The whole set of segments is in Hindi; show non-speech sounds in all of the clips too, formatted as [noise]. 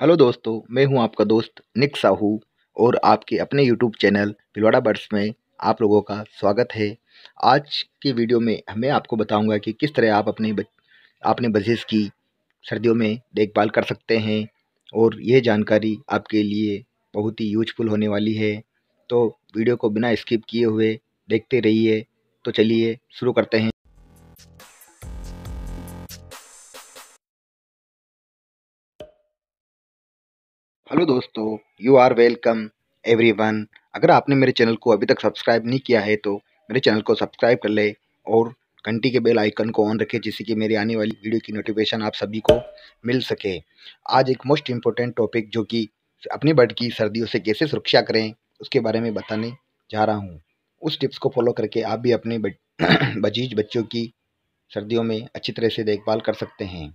हेलो दोस्तों मैं हूं आपका दोस्त निक साहू और आपके अपने यूट्यूब चैनल भिलवाड़ा बर्ड्स में आप लोगों का स्वागत है आज की वीडियो में मैं आपको बताऊंगा कि किस तरह आप अपने अपने बजेस की सर्दियों में देखभाल कर सकते हैं और यह जानकारी आपके लिए बहुत ही यूजफुल होने वाली है तो वीडियो को बिना स्किप किए हुए देखते रहिए तो चलिए शुरू करते हैं हेलो दोस्तों यू आर वेलकम एवरीवन अगर आपने मेरे चैनल को अभी तक सब्सक्राइब नहीं किया है तो मेरे चैनल को सब्सक्राइब कर ले और घंटी के बेल आइकन को ऑन रखें जिससे कि मेरी आने वाली वीडियो की नोटिफिकेशन आप सभी को मिल सके आज एक मोस्ट इम्पोर्टेंट टॉपिक जो कि अपनी बर्ड की सर्दियों से कैसे सुरक्षा करें उसके बारे में बताने जा रहा हूँ उस टिप्स को फॉलो करके आप भी अपने [clears throat] बजीज बच्चों की सर्दियों में अच्छी तरह से देखभाल कर सकते हैं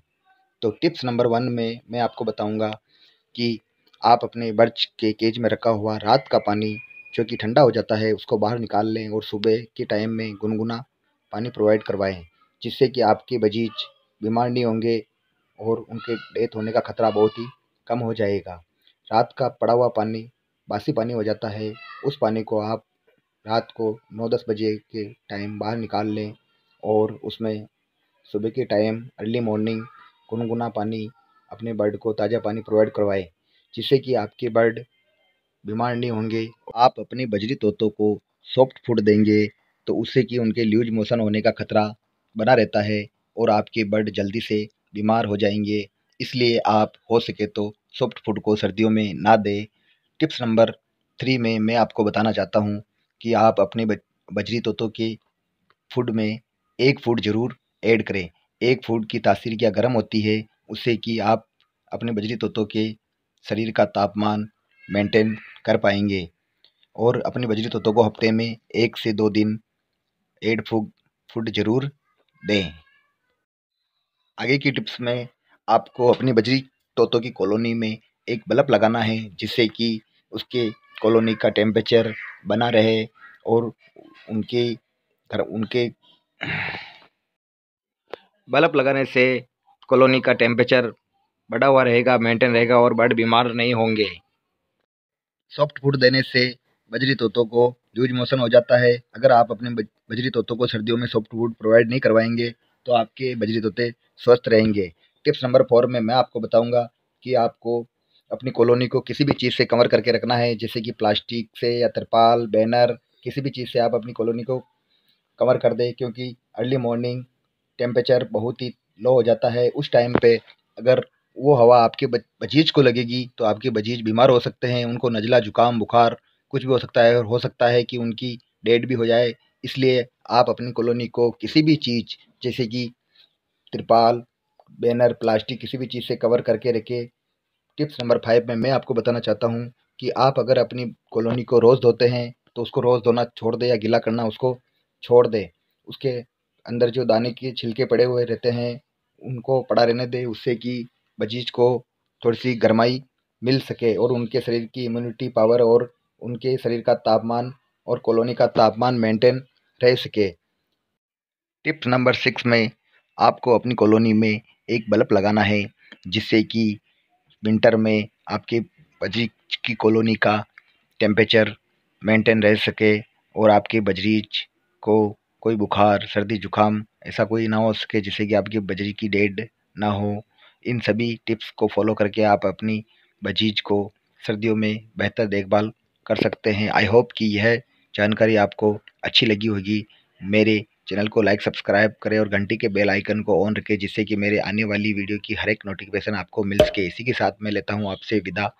तो टिप्स नंबर वन में मैं आपको बताऊँगा कि आप अपने बर्च के केज में रखा हुआ रात का पानी जो कि ठंडा हो जाता है उसको बाहर निकाल लें और सुबह के टाइम में गुनगुना पानी प्रोवाइड करवाएं जिससे कि आपके बजीज बीमार नहीं होंगे और उनके डेथ होने का खतरा बहुत ही कम हो जाएगा रात का पड़ा हुआ पानी बासी पानी हो जाता है उस पानी को आप रात को नौ दस बजे के टाइम बाहर निकाल लें और उसमें सुबह के टाइम अर्ली मॉर्निंग गुनगुना पानी अपने बर्ड को ताज़ा पानी प्रोवाइड करवाएं जिससे कि आपके बर्ड बीमार नहीं होंगे आप अपने बजरी तोतों को सॉफ्ट फूड देंगे तो उससे कि उनके लूज मोशन होने का खतरा बना रहता है और आपके बर्ड जल्दी से बीमार हो जाएंगे इसलिए आप हो सके तो सॉफ्ट फूड को सर्दियों में ना दें टिप्स नंबर थ्री में मैं आपको बताना चाहता हूँ कि आप अपने बजरी तोतों के फूड में एक फूड ज़रूर ऐड करें एक फूड की तासीर क्या गर्म होती है उससे कि आप अपने बजरी तोतों के शरीर का तापमान मेंटेन कर पाएंगे और अपने बजरी तोतों को हफ्ते में एक से दो दिन एड फूड फूड ज़रूर दें आगे की टिप्स में आपको अपनी बजरी तोतों की कॉलोनी में एक बल्ब लगाना है जिससे कि उसके कॉलोनी का टेम्परेचर बना रहे और उनके घर उनके बल्ब लगाने से कॉलोनी का टेम्परेचर बढ़ा हुआ रहेगा मेंटेन रहेगा और बर्ड बीमार नहीं होंगे सॉफ्ट फूड देने से बजरी तोतों को जूज मोशन हो जाता है अगर आप अपने बजरी तोतों को सर्दियों में सॉफ्ट फूड प्रोवाइड नहीं करवाएंगे तो आपके बजरी तोते स्वस्थ रहेंगे टिप्स नंबर फोर में मैं आपको बताऊंगा कि आपको अपनी कॉलोनी को किसी भी चीज़ से कवर करके रखना है जैसे कि प्लास्टिक से या तिरपाल बैनर किसी भी चीज़ से आप अपनी कॉलोनी को कवर कर दें क्योंकि अर्ली मॉर्निंग टेम्परेचर बहुत ही लो हो जाता है उस टाइम पे अगर वो हवा आपके बजीज को लगेगी तो आपके बजीज बीमार हो सकते हैं उनको नज़ला जुकाम बुखार कुछ भी हो सकता है और हो सकता है कि उनकी डेड भी हो जाए इसलिए आप अपनी कॉलोनी को किसी भी चीज़ जैसे कि त्रिपाल बैनर प्लास्टिक किसी भी चीज़ से कवर करके रखें टिप्स नंबर फाइव में मैं आपको बताना चाहता हूँ कि आप अगर अपनी कॉलोनी को रोज़ धोते हैं तो उसको रोज़ धोना छोड़ दें या गीला करना उसको छोड़ दें उसके अंदर जो दाने के छिलके पड़े हुए रहते हैं उनको पड़ा रहने दे उससे कि मजीज को थोड़ी सी गर्माई मिल सके और उनके शरीर की इम्यूनिटी पावर और उनके शरीर का तापमान और कॉलोनी का तापमान मेंटेन रह सके टिप नंबर सिक्स में आपको अपनी कॉलोनी में एक बल्ब लगाना है जिससे कि विंटर में आपके बजरीज की कॉलोनी का टेम्परेचर मेंटेन रह सके और आपके बजरीज को कोई बुखार सर्दी जुकाम ऐसा कोई ना हो सके जिससे कि आपकी बजरी की डेड ना हो इन सभी टिप्स को फॉलो करके आप अपनी बजीज को सर्दियों में बेहतर देखभाल कर सकते हैं आई होप कि यह जानकारी आपको अच्छी लगी होगी मेरे चैनल को लाइक सब्सक्राइब करें और घंटी के बेल आइकन को ऑन रखें जिससे कि मेरे आने वाली वीडियो की हर एक नोटिफिकेशन आपको मिल सके इसी के साथ मैं लेता हूँ आपसे विदा